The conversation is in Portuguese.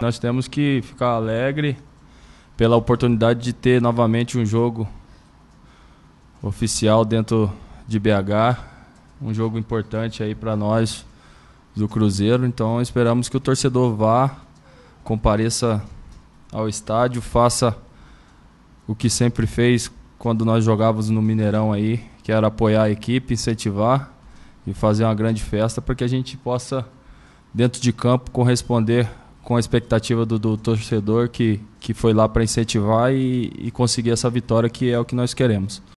Nós temos que ficar alegre pela oportunidade de ter novamente um jogo oficial dentro de BH, um jogo importante aí para nós do Cruzeiro. Então esperamos que o torcedor vá, compareça ao estádio, faça o que sempre fez quando nós jogávamos no Mineirão aí, que era apoiar a equipe, incentivar e fazer uma grande festa para que a gente possa dentro de campo corresponder com a expectativa do, do torcedor que, que foi lá para incentivar e, e conseguir essa vitória que é o que nós queremos.